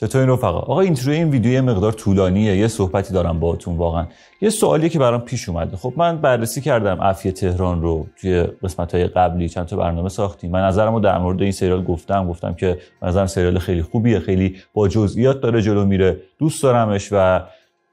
چطور رفقا آقا اینترو این ویدیو یه مقدار طولانیه یه صحبتی دارم باهاتون واقعا یه سوالی که برام پیش اومده خب من بررسی کردم عفی تهران رو توی قسمت‌های قبلی چند تا برنامه ساختیم من نظرم رو در مورد این سریال گفتم گفتم که نظرم سریال خیلی خوبیه خیلی با جزئیات داره جلو میره دوست دارمش و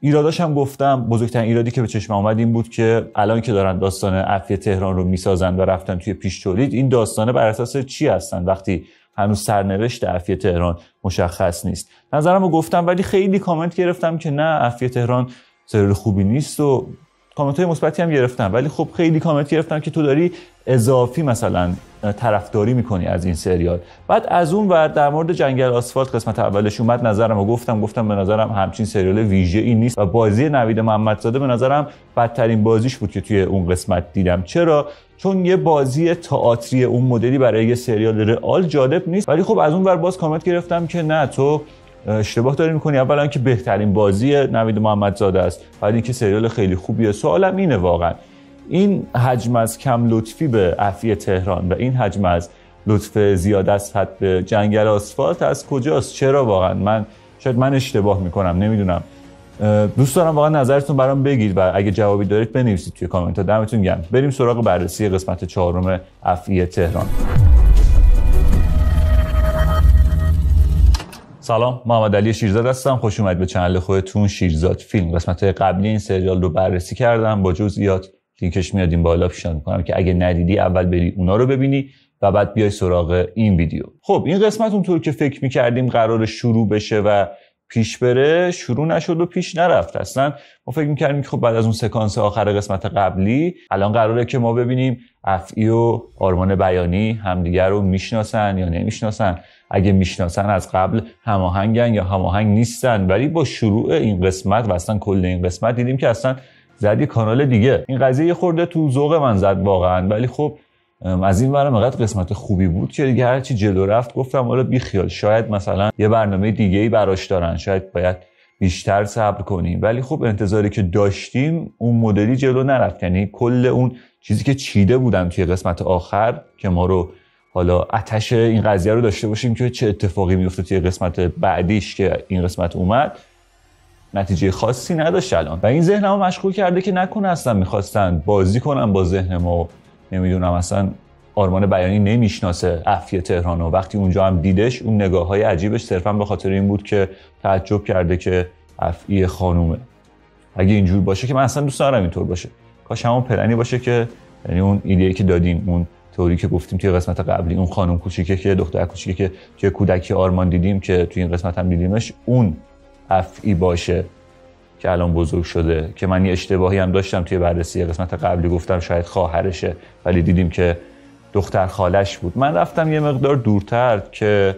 ایراداش هم گفتم بزرگترین ایرادی که به چشم اومد این بود که الان که دارن داستان عفی تهران رو میسازن و رفتن توی پیش تولید این داستانه بر اساس چی هستن وقتی هنوز سرنوشت عفیه تهران مشخص نیست نظرم رو گفتم ولی خیلی کامنت گرفتم که نه افی تهران سرور خوبی نیست و کامنت های مثبتی هم گرفتم ولی خب خیلی کامنت گرفتم که تو داری اضافی مثلا طرفداری میکنی از این سریال بعد از اون ور در مورد جنگل آسفالت قسمت اولش اومد نظرم و گفتم گفتم به نظرم همچین سریال ویژه ای نیست و بازی نوید محمدزاده به نظرم بدترین بازیش بود که توی اون قسمت دیدم چرا چون یه بازی تئاتری اون مدلی برای یه سریال رئال جالب نیست ولی خب از اون ور باز کامنت گرفتم که نه تو اشتباه داری میکنی اولا که بهترین بازی نوید محمدزاده است بعد اینکه سریال خیلی خوبیه سوالم اینه واقعا این حجم از کم لطفی به عفی تهران و این حجم از لطف زیاد است حد به جنگل آسفالت از کجاست چرا واقعا من شاید من اشتباه میکنم نمیدونم دوست دارم واقعا نظرتون برام بگید و اگه جوابی دارید بنویسید توی کامنت ها دمتون گرم بریم سراغ بررسی قسمت چهارم افعی تهران سلام محمد علی شیرزاد هستم خوش اومد به چنل خودتون شیرزاد فیلم قسمت قبلی این سریال رو بررسی کردم با جزئیات لینکش میاد این بالا پیشنهاد میکنم که اگه ندیدی اول بری اونا رو ببینی و بعد بیای سراغ این ویدیو خب این قسمت اونطور که فکر میکردیم قرار شروع بشه و پیش بره شروع نشد و پیش نرفت اصلا ما فکر میکردیم که خب بعد از اون سکانس آخر قسمت قبلی الان قراره که ما ببینیم افعی و آرمان بیانی همدیگر رو میشناسن یا نمیشناسن اگه میشناسن از قبل هماهنگن یا هماهنگ نیستن ولی با شروع این قسمت و اصلا کل این قسمت دیدیم که اصلا زد یه کانال دیگه این قضیه یه خورده تو ذوق من زد واقعا ولی خب از این برم اقدر قسمت خوبی بود که دیگه چی جلو رفت گفتم حالا بیخیال شاید مثلا یه برنامه دیگه ای براش دارن شاید باید بیشتر صبر کنیم ولی خب انتظاری که داشتیم اون مدلی جلو نرفت یعنی کل اون چیزی که چیده بودم توی قسمت آخر که ما رو حالا اتش این قضیه رو داشته باشیم که چه اتفاقی میفته توی قسمت بعدیش که این قسمت اومد نتیجه خاصی نداشت الان و این رو مشغول کرده که نکنه اصلا میخواستن بازی کنم با ذهن ما نمیدونم اصلا آرمان بیانی نمیشناسه افیه تهران و وقتی اونجا هم دیدش اون نگاه های عجیبش صرفا به خاطر این بود که تعجب کرده که عفیه خانومه اگه اینجور باشه که من اصلا دوست دارم اینطور باشه کاش همون پلنی باشه که یعنی اون ایده که دادیم اون توری که گفتیم توی قسمت قبلی اون خانم کوچیکه که دختر کوچیکه که توی کودکی آرمان دیدیم که توی این قسمت هم دیدیمش اون افعی باشه که الان بزرگ شده که من یه اشتباهی هم داشتم توی بررسی قسمت قبلی گفتم شاید خواهرشه ولی دیدیم که دختر خالش بود من رفتم یه مقدار دورتر که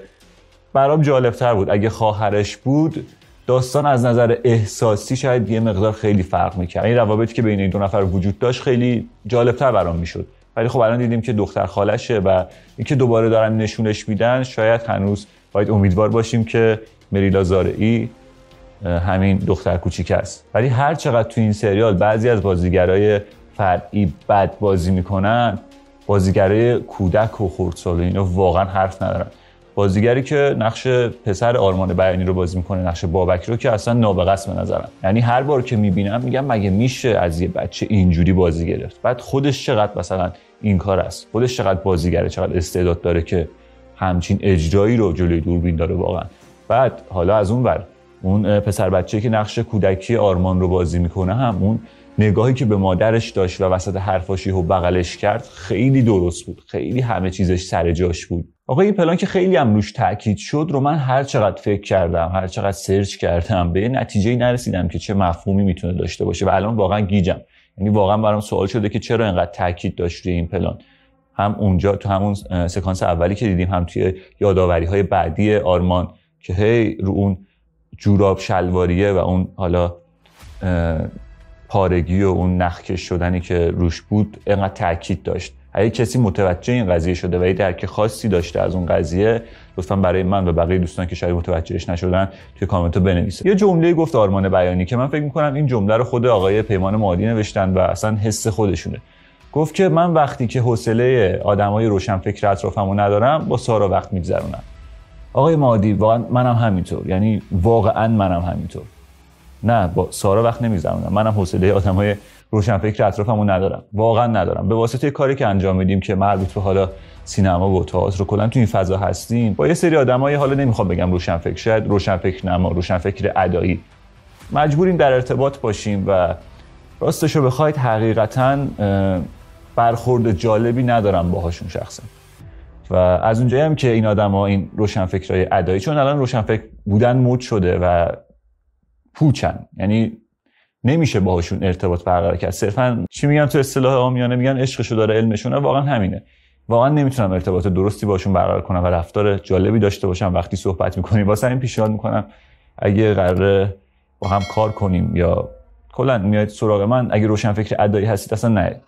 برام جالبتر بود اگه خواهرش بود داستان از نظر احساسی شاید یه مقدار خیلی فرق میکرد این روابطی که بین این دو نفر وجود داشت خیلی جالبتر برام میشد ولی خب الان دیدیم که دختر خالشه و اینکه دوباره دارن نشونش میدن شاید هنوز باید امیدوار باشیم که مریلا زارعی همین دختر کوچیک است ولی هر چقدر تو این سریال بعضی از بازیگرای فرعی بد بازی میکنن بازیگرای کودک و خردسال اینا واقعا حرف ندارن بازیگری که نقش پسر آرمان بیانی رو بازی میکنه نقش بابک رو که اصلا نابغه به نظرم یعنی هر بار که میبینم میگم مگه میشه از یه بچه اینجوری بازی گرفت بعد خودش چقدر مثلا این کار است خودش چقدر بازیگره چقدر استعداد داره که همچین اجرایی رو جلوی دوربین داره واقعا بعد حالا از اون بر. اون پسر بچه که نقش کودکی آرمان رو بازی میکنه هم اون نگاهی که به مادرش داشت و وسط حرفاشی و بغلش کرد خیلی درست بود خیلی همه چیزش سر جاش بود آقا این پلان که خیلی هم روش تاکید شد رو من هر چقدر فکر کردم هر چقدر سرچ کردم به نتیجه نرسیدم که چه مفهومی میتونه داشته باشه و الان واقعا گیجم یعنی واقعا برام سوال شده که چرا اینقدر تاکید داشت این پلان هم اونجا تو همون سکانس اولی که دیدیم هم توی یادآوری های بعدی آرمان که هی رو اون جوراب شلواریه و اون حالا پارگی و اون نخکش شدنی که روش بود اینقدر تاکید داشت اگه کسی متوجه این قضیه شده و یه درک خاصی داشته از اون قضیه لطفا برای من و بقیه دوستان که شاید متوجهش نشدن توی کامنت رو بنویسید یه جمله گفت آرمان بیانی که من فکر میکنم این جمله رو خود آقای پیمان مادی نوشتن و اصلا حس خودشونه گفت که من وقتی که حوصله آدمای فکر اطرافمو ندارم با سارا وقت میگذرونم آقای مادی واقعا منم همینطور یعنی واقعا منم همینطور نه با سارا وقت نمیزنم منم حوصله آدمای روشنفکر اطرافمو ندارم واقعا ندارم به واسطه کاری که انجام میدیم که مربوط به حالا سینما و تئاتر رو کلا تو این فضا هستیم با یه سری آدمای حالا نمیخوام بگم روشنفکر روشن روشنفکر نما روشنفکر ادایی مجبوریم در ارتباط باشیم و راستشو بخواید حقیقتا برخورد جالبی ندارم باهاشون شخصا و از اونجایی هم که این ها این های ادایی چون الان روشنفکر بودن مود شده و پوچن یعنی نمیشه باهاشون ارتباط برقرار کرد صرفا چی میگن تو اصطلاح عامیانه میگن عشقشو داره علمشونه واقعا همینه واقعا نمیتونم ارتباط درستی باشون برقرار کنم و رفتار جالبی داشته باشم وقتی صحبت میکنیم واسه این پیشنهاد میکنم اگه قراره با هم کار کنیم یا کلا میاد سراغ من اگه روشن فکر ادایی هستید اصلا نه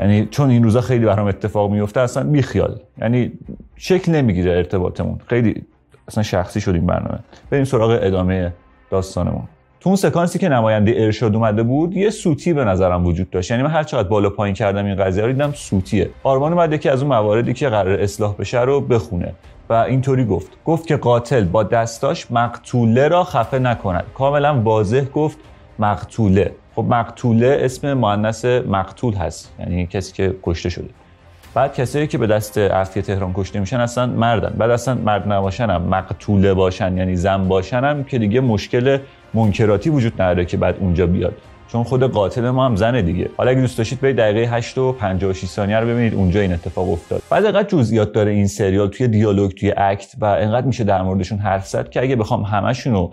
یعنی چون این روزا خیلی برام اتفاق میفته اصلا خیال یعنی شکل نمیگیره ارتباطمون خیلی اصلا شخصی شد این برنامه بریم سراغ ادامه داستانمون تو اون سکانسی که نماینده ارشاد اومده بود یه سوتی به نظرم وجود داشت یعنی من هر چقدر بالا پایین کردم این قضیه رو دیدم سوتیه آرمان اومد که از اون مواردی که قرار اصلاح بشه رو بخونه و اینطوری گفت گفت که قاتل با دستاش مقتوله را خفه نکند کاملا واضح گفت مقتوله خب مقتوله اسم معنیس مقتول هست یعنی کسی که کشته شده بعد کسایی که به دست افتی تهران کشته میشن اصلا مردن بعد اصلا مرد نباشن هم مقتوله باشن یعنی زن باشن هم که دیگه مشکل منکراتی وجود نداره که بعد اونجا بیاد چون خود قاتل ما هم زنه دیگه حالا اگه دوست داشتید به دقیقه 8 و 56 ثانیه رو ببینید اونجا این اتفاق افتاد بعد انقدر جزئیات داره این سریال توی دیالوگ توی اکت و انقدر میشه در موردشون حرف زد که اگه بخوام همشون رو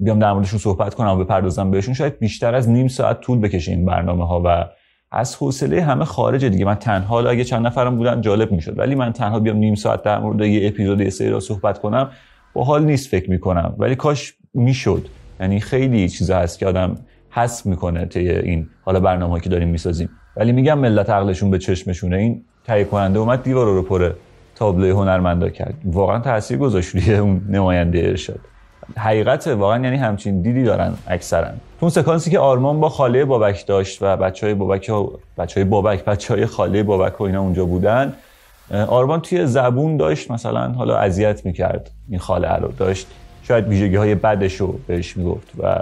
بیام در موردشون صحبت کنم و بپردازم بهشون شاید بیشتر از نیم ساعت طول بکشه این برنامه ها و از حوصله همه خارجه دیگه من تنها اگه چند نفرم بودن جالب میشد ولی من تنها بیام نیم ساعت در مورد یه اپیزود یه سری را صحبت کنم با حال نیست فکر میکنم ولی کاش میشد یعنی خیلی چیزا هست که آدم حس میکنه توی این حالا برنامه که داریم میسازیم ولی میگم ملت عقلشون به چشمشونه این تهیه کننده اومد دیوار رو پر تابلوی هنرمندا کرد واقعا تاثیر گذاشت روی اون نماینده ارشاد حقیقت واقعا یعنی همچین دیدی دارن اکثرا اون سکانسی که آرمان با خاله بابک داشت و بچه های بابک بچه های بابک بچه های خاله بابک و اینا اونجا بودن آرمان توی زبون داشت مثلا حالا اذیت میکرد این خاله رو داشت شاید ویژگی های بدش رو بهش میگفت و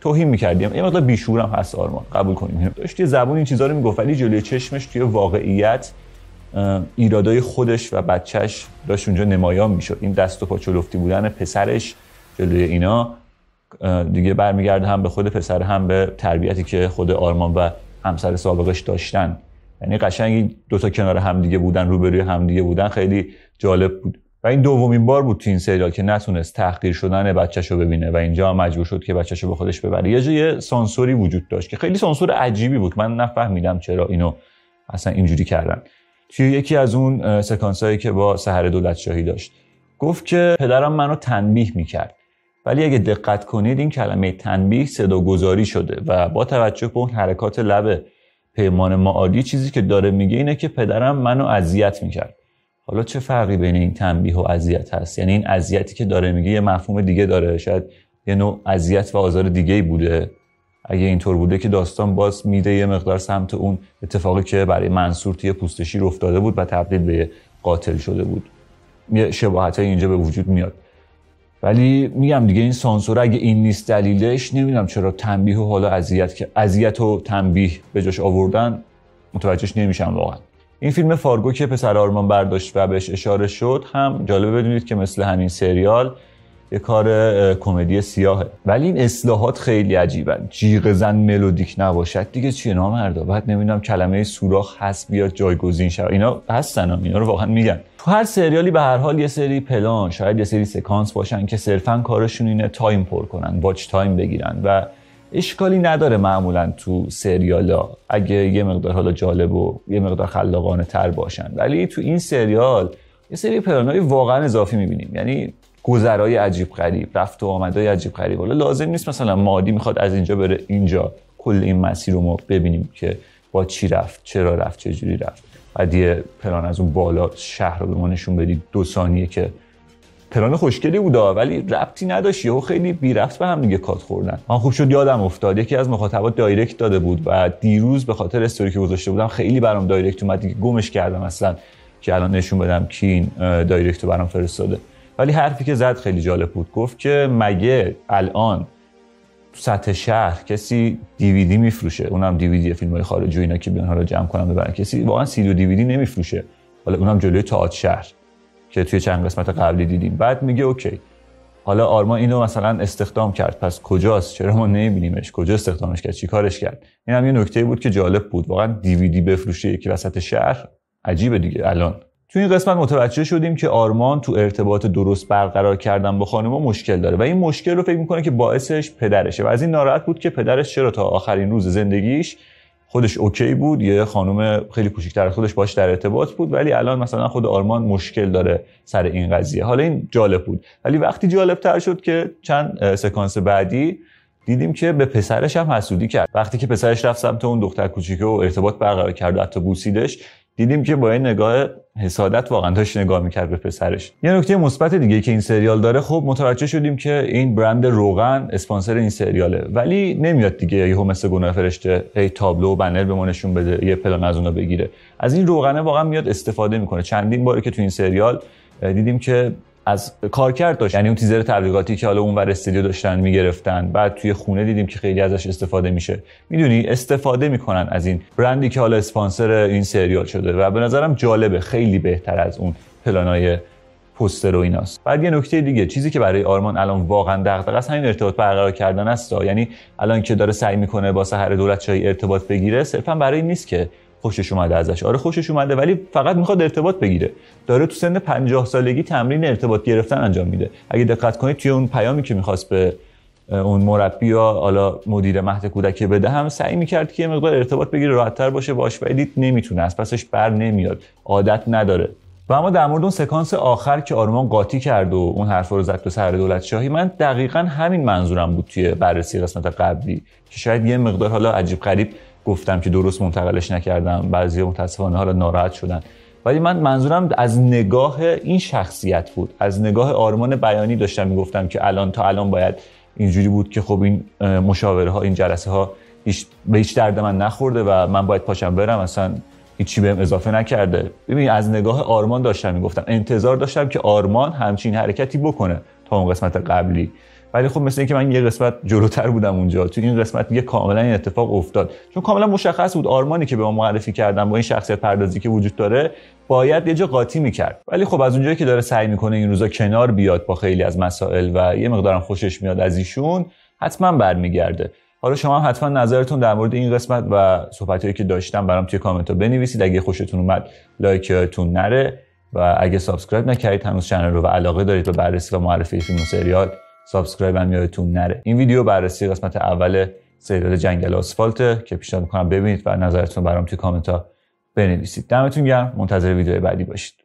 توهین میکردیم یه مطلب بیشورم هست آرمان قبول کنیم داشت یه زبون این چیزها رو میگفت ولی جلوی چشمش توی واقعیت ایرادای خودش و بچهش داشت اونجا نمایان میشد این دست و پا چلفتی بودن پسرش جلوی اینا دیگه برمیگرده هم به خود پسر هم به تربیتی که خود آرمان و همسر سابقش داشتن یعنی قشنگ دو تا کنار هم دیگه بودن روبروی هم دیگه بودن خیلی جالب بود و این دومین بار بود تو این سریال که نتونست تحقیر شدن بچه‌شو ببینه و اینجا مجبور شد که بچه‌شو به خودش ببره یه جای سانسوری وجود داشت که خیلی سانسور عجیبی بود من نفهمیدم چرا اینو اصلا اینجوری کردن توی یکی از اون سکانسایی که با سحر دولت شاهی داشت گفت که پدرم منو تنبیه میکرد ولی اگه دقت کنید این کلمه تنبیه صداگذاری شده و با توجه به اون حرکات لب پیمان معادی چیزی که داره میگه اینه که پدرم منو اذیت میکرد حالا چه فرقی بین این تنبیه و اذیت هست یعنی این اذیتی که داره میگه یه مفهوم دیگه داره شاید یه نوع اذیت و آزار دیگه بوده اگه اینطور بوده که داستان باز میده یه مقدار سمت اون اتفاقی که برای منصور توی پوستشی رخ بود و تبدیل به قاتل شده بود یه شباهتای اینجا به وجود میاد ولی میگم دیگه این سانسور اگه این نیست دلیلش نمیدونم چرا تنبیه و حالا اذیت اذیت و تنبیه به جاش آوردن متوجهش نمیشم واقعا این فیلم فارگو که پسر آرمان برداشت و بهش اشاره شد هم جالبه بدونید که مثل همین سریال یه کار کمدی سیاهه ولی این اصلاحات خیلی عجیبن جیغ زن ملودیک نباشد دیگه چیه نامردا بعد نمیدونم کلمه سوراخ هست بیاد جایگزین شه. اینا هستن اینا رو واقعا میگن تو هر سریالی به هر حال یه سری پلان شاید یه سری سکانس باشن که صرفا کارشون اینه تایم پر کنن واچ تایم بگیرن و اشکالی نداره معمولا تو سریالا اگه یه مقدار حالا جالب و یه مقدار خلاقانه تر باشن ولی تو این سریال یه سری پلانای واقعا اضافی میبینیم یعنی گذرای عجیب غریب رفت و آمدای عجیب غریب حالا لازم نیست مثلا مادی میخواد از اینجا بره اینجا کل این مسیر رو ما ببینیم که با چی رفت چرا رفت چه جوری رفت بعد یه پلان از اون بالا شهر رو به ما نشون بدید دو ثانیه که پلان خوشگلی بودا ولی ربطی نداشت یهو خیلی بی رفت به هم دیگه کات خوردن من خوب شد یادم افتاد یکی از مخاطبات دایرکت داده بود و دیروز به خاطر استوری که گذاشته بودم خیلی برام دایرکت اومد دیگه گمش کردم اصلا که الان نشون بدم کی این دایرکت رو برام فرستاده ولی حرفی که زد خیلی جالب بود گفت که مگه الان تو سطح شهر کسی دیویدی میفروشه اونم دیویدی فیلم های خارجی و اینا که بیان رو جمع کنم ببرن کسی واقعا سی و دیویدی نمیفروشه حالا اونم جلوی تئاتر شهر که توی چند قسمت قبلی دیدیم بعد میگه اوکی حالا آرما اینو مثلا استخدام کرد پس کجاست چرا ما نمیبینیمش کجا استخدامش کرد چیکارش کرد این یه نکته بود که جالب بود واقعا دیویدی بفروشه یکی وسط شهر عجیبه دیگه الان تو این قسمت متوجه شدیم که آرمان تو ارتباط درست برقرار کردن با خانم مشکل داره و این مشکل رو فکر میکنه که باعثش پدرشه و از این ناراحت بود که پدرش چرا تا آخرین روز زندگیش خودش اوکی بود یه خانم خیلی کوچیک‌تر خودش باش در ارتباط بود ولی الان مثلا خود آرمان مشکل داره سر این قضیه حالا این جالب بود ولی وقتی جالب تر شد که چند سکانس بعدی دیدیم که به پسرش هم حسودی کرد وقتی که پسرش رفت سمت اون دختر کوچیکه و ارتباط برقرار کرد و حتی بوسیدش دیدیم که با این نگاه حسادت واقعا داشت نگاه میکرد به پسرش یه نکته مثبت دیگه که این سریال داره خب متوجه شدیم که این برند روغن اسپانسر این سریاله ولی نمیاد دیگه یهو مثل گناه فرشته ای تابلو و بنر به ما نشون بده یه پلان از اونو بگیره از این روغنه واقعا میاد استفاده میکنه چندین باره که تو این سریال دیدیم که از کرد داشت یعنی اون تیزر تبلیغاتی که حالا اونور استودیو داشتن میگرفتن بعد توی خونه دیدیم که خیلی ازش استفاده میشه میدونی استفاده میکنن از این برندی که حالا اسپانسر این سریال شده و به نظرم جالبه خیلی بهتر از اون پلانای پوستر و ایناست بعد یه نکته دیگه چیزی که برای آرمان الان واقعا دغدغه است همین ارتباط برقرار کردن است یعنی الان که داره سعی میکنه با سحر دولت ارتباط بگیره صرفا برای نیست که خوشش اومده ازش آره خوشش اومده ولی فقط میخواد ارتباط بگیره داره تو سن 50 سالگی تمرین ارتباط گرفتن انجام میده اگه دقت کنید توی اون پیامی که میخواست به اون مربی یا حالا مدیر مهد کودکی بده هم سعی میکرد که یه مقدار ارتباط بگیره راحتتر باشه باش ولی دید نمیتونه از پسش بر نمیاد عادت نداره و اما در مورد اون سکانس آخر که آرمان قاطی کرد و اون حرف رو زد تو سر دولت شاهی من دقیقا همین منظورم بود توی بررسی قسمت قبلی که شاید یه مقدار حالا عجیب غریب گفتم که درست منتقلش نکردم بعضی متاسفانه حالا ناراحت شدن ولی من منظورم از نگاه این شخصیت بود از نگاه آرمان بیانی داشتم میگفتم که الان تا الان باید اینجوری بود که خب این مشاوره ها این جلسه ها هیچ به هیچ درد من نخورده و من باید پاشم برم اصلا هیچی بهم اضافه نکرده ببین از نگاه آرمان داشتم میگفتم انتظار داشتم که آرمان همچین حرکتی بکنه تا اون قسمت قبلی ولی خب مثل اینکه من یه قسمت جلوتر بودم اونجا تو این قسمت دیگه کاملا این اتفاق افتاد چون کاملا مشخص بود آرمانی که به ما معرفی کردم با این شخصیت پردازی که وجود داره باید یه جا قاطی میکرد ولی خب از اونجایی که داره سعی میکنه این روزا کنار بیاد با خیلی از مسائل و یه مقدارم خوشش میاد از ایشون حتما برمیگرده حالا شما هم حتما نظرتون در مورد این قسمت و هایی که داشتم برام توی کامنت ها بنویسید اگه خوشتون اومد لایکتون نره و اگه سابسکرایب نکردید هنوز چنل رو و علاقه دارید به بررسی و معرفی فیلم و سریال سابسکرایب هم یادتون نره این ویدیو بررسی قسمت اول سریال جنگل آسفالت که پیشنهاد میکنم ببینید و نظرتون برام توی کامنت ها بنویسید دمتون گرم منتظر ویدیو بعدی باشید